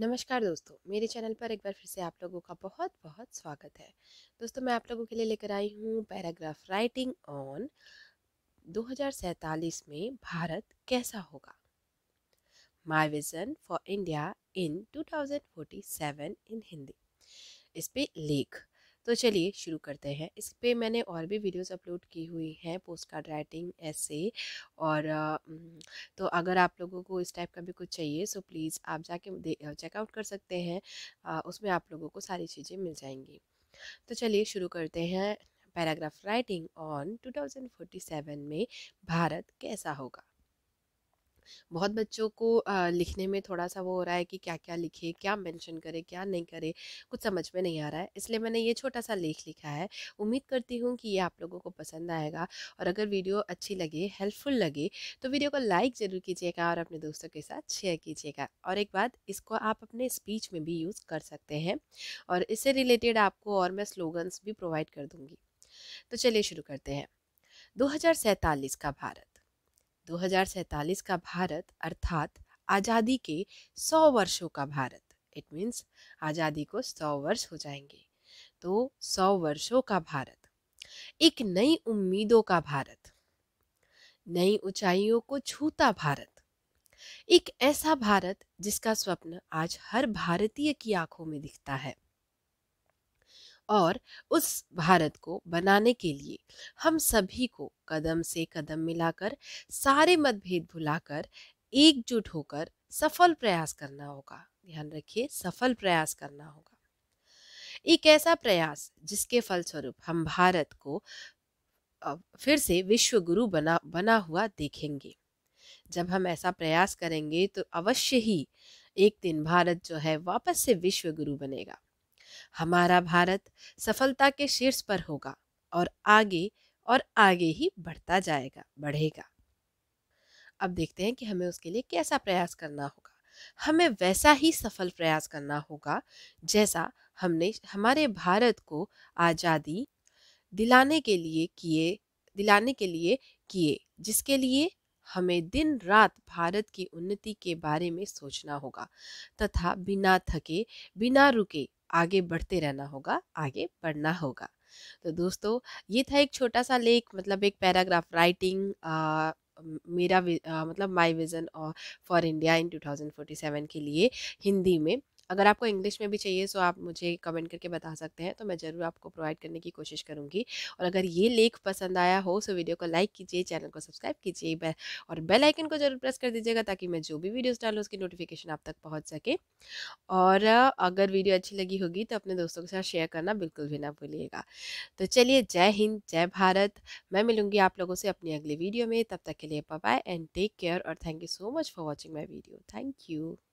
नमस्कार दोस्तों मेरे चैनल पर एक बार फिर से आप लोगों का बहुत बहुत स्वागत है दोस्तों मैं आप लोगों के लिए लेकर आई हूँ पैराग्राफ राइटिंग ऑन दो में भारत कैसा होगा my vision for India in 2047 in Hindi इस पे लेख तो चलिए शुरू करते हैं इस पर मैंने और भी वीडियोस अपलोड की हुई हैं पोस्ट कार्ड राइटिंग ऐसे और तो अगर आप लोगों को इस टाइप का भी कुछ चाहिए सो तो प्लीज़ आप जाके चेकआउट कर सकते हैं उसमें आप लोगों को सारी चीज़ें मिल जाएंगी तो चलिए शुरू करते हैं पैराग्राफ राइटिंग ऑन 2047 में भारत कैसा होगा बहुत बच्चों को लिखने में थोड़ा सा वो हो रहा है कि क्या क्या लिखे क्या मेंशन करे क्या नहीं करे कुछ समझ में नहीं आ रहा है इसलिए मैंने ये छोटा सा लेख लिखा है उम्मीद करती हूँ कि ये आप लोगों को पसंद आएगा और अगर वीडियो अच्छी लगे हेल्पफुल लगे तो वीडियो को लाइक ज़रूर कीजिएगा और अपने दोस्तों के साथ शेयर कीजिएगा और एक बात इसको आप अपने स्पीच में भी यूज़ कर सकते हैं और इससे रिलेटेड आपको और मैं स्लोगन्स भी प्रोवाइड कर दूँगी तो चलिए शुरू करते हैं दो का भारत 2047 का भारत अर्थात आज़ादी के 100 वर्षों का भारत इट मीन्स आज़ादी को 100 वर्ष हो जाएंगे तो 100 वर्षों का भारत एक नई उम्मीदों का भारत नई ऊंचाइयों को छूता भारत एक ऐसा भारत जिसका स्वप्न आज हर भारतीय की आंखों में दिखता है और उस भारत को बनाने के लिए हम सभी को कदम से कदम मिलाकर सारे मतभेद भुलाकर एकजुट होकर सफल प्रयास करना होगा ध्यान रखिए सफल प्रयास करना होगा एक ऐसा प्रयास जिसके फलस्वरूप हम भारत को फिर से विश्व गुरु बना बना हुआ देखेंगे जब हम ऐसा प्रयास करेंगे तो अवश्य ही एक दिन भारत जो है वापस से विश्व गुरु बनेगा हमारा भारत सफलता के शीर्ष पर होगा और आगे और आगे ही बढ़ता जाएगा बढ़ेगा अब देखते हैं कि हमें उसके लिए कैसा प्रयास करना होगा हमें वैसा ही सफल प्रयास करना होगा जैसा हमने हमारे भारत को आज़ादी दिलाने के लिए किए दिलाने के लिए किए जिसके लिए हमें दिन रात भारत की उन्नति के बारे में सोचना होगा तथा बिना थके बिना रुके आगे बढ़ते रहना होगा आगे बढ़ना होगा तो दोस्तों ये था एक छोटा सा लेख मतलब एक पैराग्राफ राइटिंग आ, मेरा आ, मतलब my vision for India in 2047 के लिए हिंदी में अगर आपको इंग्लिश में भी चाहिए सो तो आप मुझे कमेंट करके बता सकते हैं तो मैं ज़रूर आपको प्रोवाइड करने की कोशिश करूँगी और अगर ये लेख पसंद आया हो सो तो वीडियो को लाइक कीजिए चैनल को सब्सक्राइब कीजिए और बेल आइकन को जरूर प्रेस कर दीजिएगा ताकि मैं जो भी वीडियोज़ डालूँ उसकी नोटिफिकेशन आप तक पहुँच सके और अगर वीडियो अच्छी लगी होगी तो अपने दोस्तों के साथ शेयर करना बिल्कुल भी ना भूलिएगा तो चलिए जय हिंद जय भारत मैं मिलूँगी आप लोगों से अपनी अगली वीडियो में तब तक के लिए बाय एंड टेक केयर और thank you so much for watching my video thank you